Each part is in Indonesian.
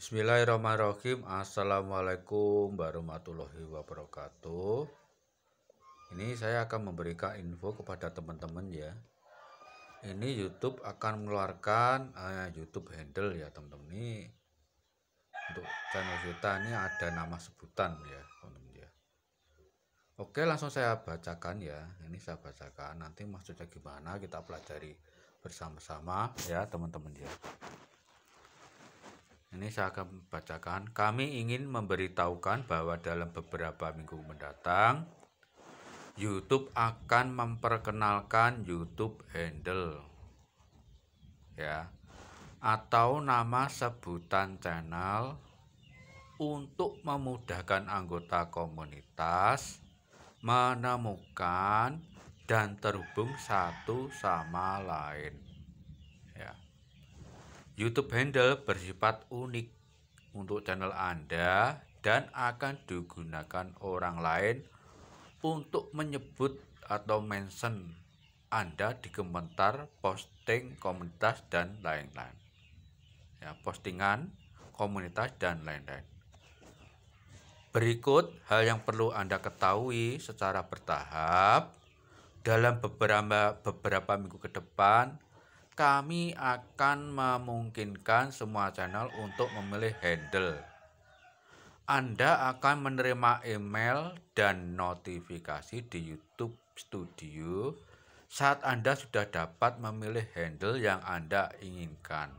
Bismillahirrahmanirrahim Assalamualaikum warahmatullahi wabarakatuh Ini saya akan memberikan info kepada teman-teman ya Ini YouTube akan mengeluarkan eh, YouTube handle ya teman-teman Ini untuk channel kita ini ada nama sebutan ya teman-teman ya Oke langsung saya bacakan ya Ini saya bacakan nanti maksudnya gimana kita pelajari bersama-sama ya teman-teman ya ini saya akan bacakan. Kami ingin memberitahukan bahwa dalam beberapa minggu mendatang YouTube akan memperkenalkan YouTube handle ya atau nama sebutan channel untuk memudahkan anggota komunitas menemukan dan terhubung satu sama lain. YouTube handle bersifat unik untuk channel Anda dan akan digunakan orang lain untuk menyebut atau mention Anda di komentar, posting, komunitas, dan lain-lain. Ya, postingan, komunitas, dan lain-lain. Berikut hal yang perlu Anda ketahui secara bertahap dalam beberapa beberapa minggu ke depan kami akan memungkinkan semua channel untuk memilih handle. Anda akan menerima email dan notifikasi di YouTube Studio saat Anda sudah dapat memilih handle yang Anda inginkan.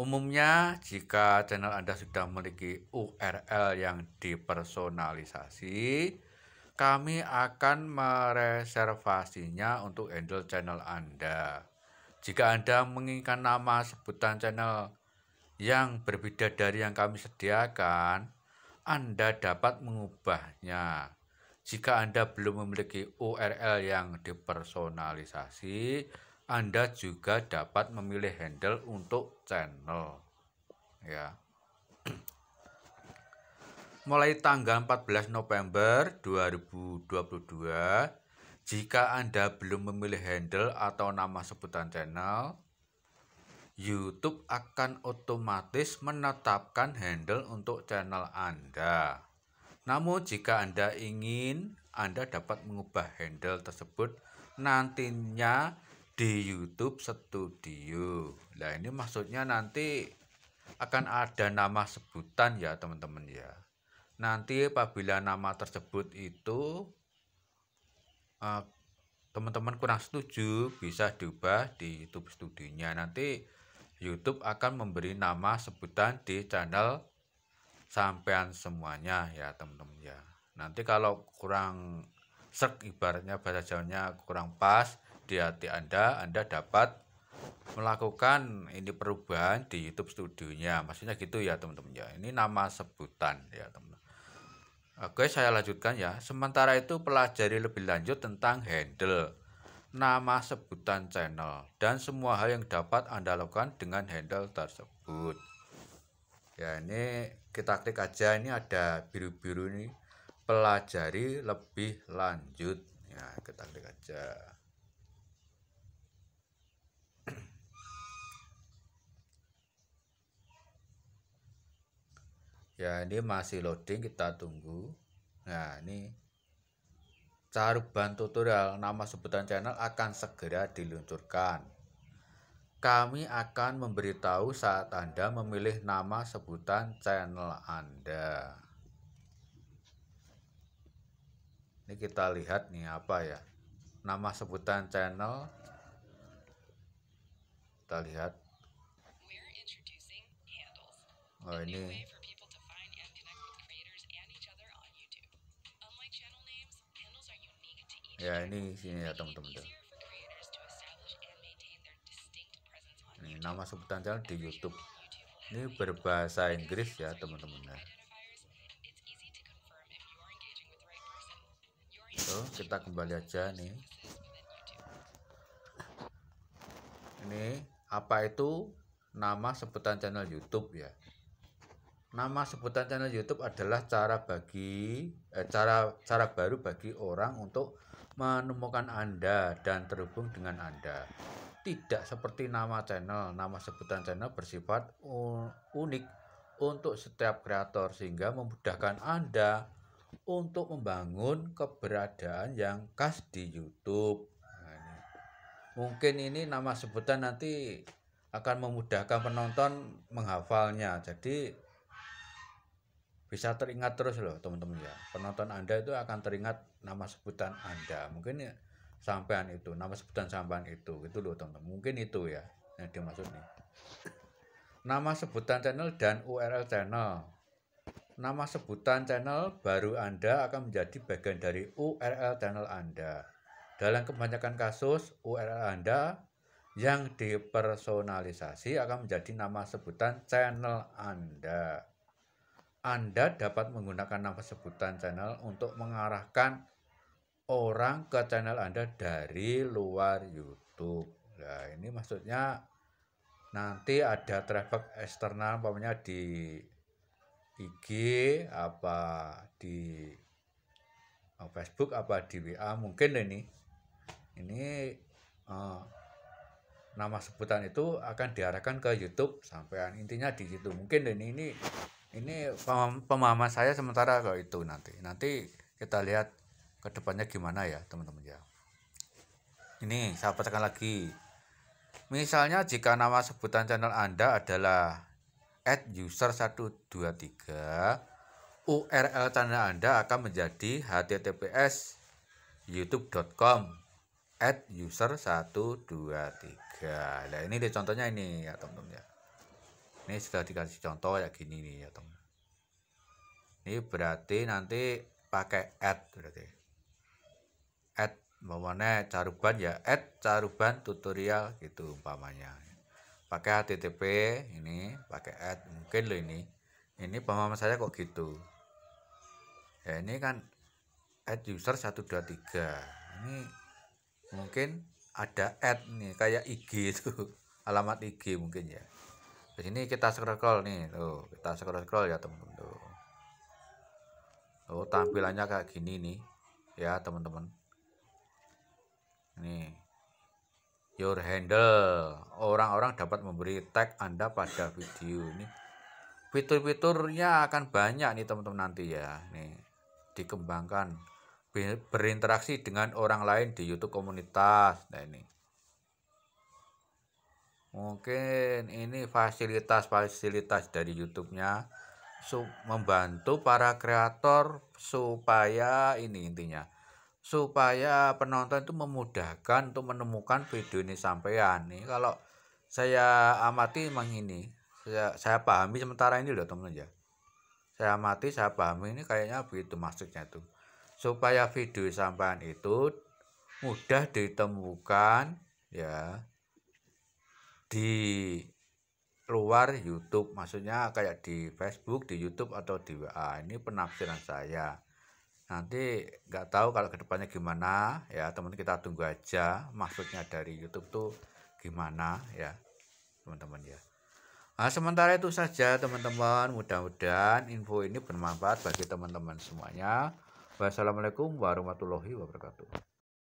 Umumnya, jika channel Anda sudah memiliki URL yang dipersonalisasi, kami akan mereservasinya untuk handle channel Anda. Jika Anda menginginkan nama sebutan channel yang berbeda dari yang kami sediakan, Anda dapat mengubahnya. Jika Anda belum memiliki URL yang dipersonalisasi, Anda juga dapat memilih handle untuk channel. Ya mulai tanggal 14 November 2022 jika Anda belum memilih handle atau nama sebutan channel, YouTube akan otomatis menetapkan handle untuk channel Anda. Namun jika Anda ingin, Anda dapat mengubah handle tersebut nantinya di YouTube Studio. Nah, ini maksudnya nanti akan ada nama sebutan ya, teman-teman ya nanti apabila nama tersebut itu eh, teman-teman uh, kurang setuju bisa diubah di YouTube studinya nanti YouTube akan memberi nama sebutan di channel sampean semuanya ya teman-teman ya nanti kalau kurang sek ibaratnya bahasa jauhnya kurang pas di hati anda anda dapat melakukan ini perubahan di YouTube studionya maksudnya gitu ya teman-teman ya ini nama sebutan ya teman Oke, saya lanjutkan ya. Sementara itu pelajari lebih lanjut tentang handle, nama sebutan channel, dan semua hal yang dapat Anda lakukan dengan handle tersebut. Ya, ini kita klik aja. Ini ada biru-biru ini. Pelajari lebih lanjut. Ya, kita klik aja. ya ini masih loading kita tunggu nah ini caruban tutorial nama sebutan channel akan segera diluncurkan kami akan memberitahu saat Anda memilih nama sebutan channel Anda ini kita lihat nih apa ya nama sebutan channel kita lihat oh ini ya ini sini ya teman-teman tuh ini nama sebutan channel di YouTube ini berbahasa Inggris ya teman-teman ya. So, kita kembali aja nih ini apa itu nama sebutan channel YouTube ya Nama sebutan channel YouTube adalah cara bagi eh, cara cara baru bagi orang untuk menemukan Anda dan terhubung dengan Anda. Tidak seperti nama channel, nama sebutan channel bersifat unik untuk setiap kreator sehingga memudahkan Anda untuk membangun keberadaan yang khas di YouTube. Nah, Mungkin ini nama sebutan nanti akan memudahkan penonton menghafalnya. Jadi bisa teringat terus loh teman-teman ya penonton anda itu akan teringat nama sebutan anda mungkin ya, sampean itu nama sebutan sampean itu gitu loh teman-teman mungkin itu ya yang dimaksud nih nama sebutan channel dan URL channel nama sebutan channel baru anda akan menjadi bagian dari URL channel anda dalam kebanyakan kasus URL anda yang dipersonalisasi akan menjadi nama sebutan channel anda anda dapat menggunakan nama sebutan channel untuk mengarahkan orang ke channel Anda dari luar YouTube. Nah, ini maksudnya nanti ada traffic eksternal umpamanya di IG apa di oh, Facebook apa di WA mungkin ini ini uh, nama sebutan itu akan diarahkan ke YouTube sampean intinya di situ mungkin ini ini ini pemahaman saya sementara kalau itu nanti nanti kita lihat kedepannya gimana ya teman-teman ya ini saya katakan lagi misalnya jika nama sebutan channel anda adalah at user 123 URL channel anda akan menjadi https youtube.com at user 123 nah ini deh contohnya ini ya teman-teman ya ini sudah dikasih contoh ya gini nih ya teman ini berarti nanti pakai add berarti add umpamanya caruban ya add caruban tutorial gitu umpamanya pakai http ini pakai add mungkin lo ini ini pemahaman saya kok gitu ya ini kan add user 123 ini mungkin ada add nih kayak IG itu alamat IG mungkin ya di sini kita scroll scroll nih tuh kita scroll scroll ya teman-teman tuh oh, tampilannya kayak gini nih ya teman-teman nih your handle orang-orang dapat memberi tag anda pada video ini fitur-fiturnya akan banyak nih teman-teman nanti ya nih dikembangkan berinteraksi dengan orang lain di YouTube komunitas nah ini mungkin ini fasilitas-fasilitas dari YouTube-nya membantu para kreator supaya ini intinya supaya penonton itu memudahkan untuk menemukan video ini ya nih kalau saya amati memang ini saya, saya pahami sementara ini loh teman-teman ya saya amati saya pahami ini kayaknya begitu maksudnya tuh supaya video sampean itu mudah ditemukan ya di luar YouTube, maksudnya kayak di Facebook, di YouTube atau di WA. Ini penafsiran saya. Nanti nggak tahu kalau kedepannya gimana ya teman teman kita tunggu aja maksudnya dari YouTube tuh gimana ya teman-teman ya. Nah, sementara itu saja teman-teman. Mudah-mudahan info ini bermanfaat bagi teman-teman semuanya. Wassalamualaikum warahmatullahi wabarakatuh.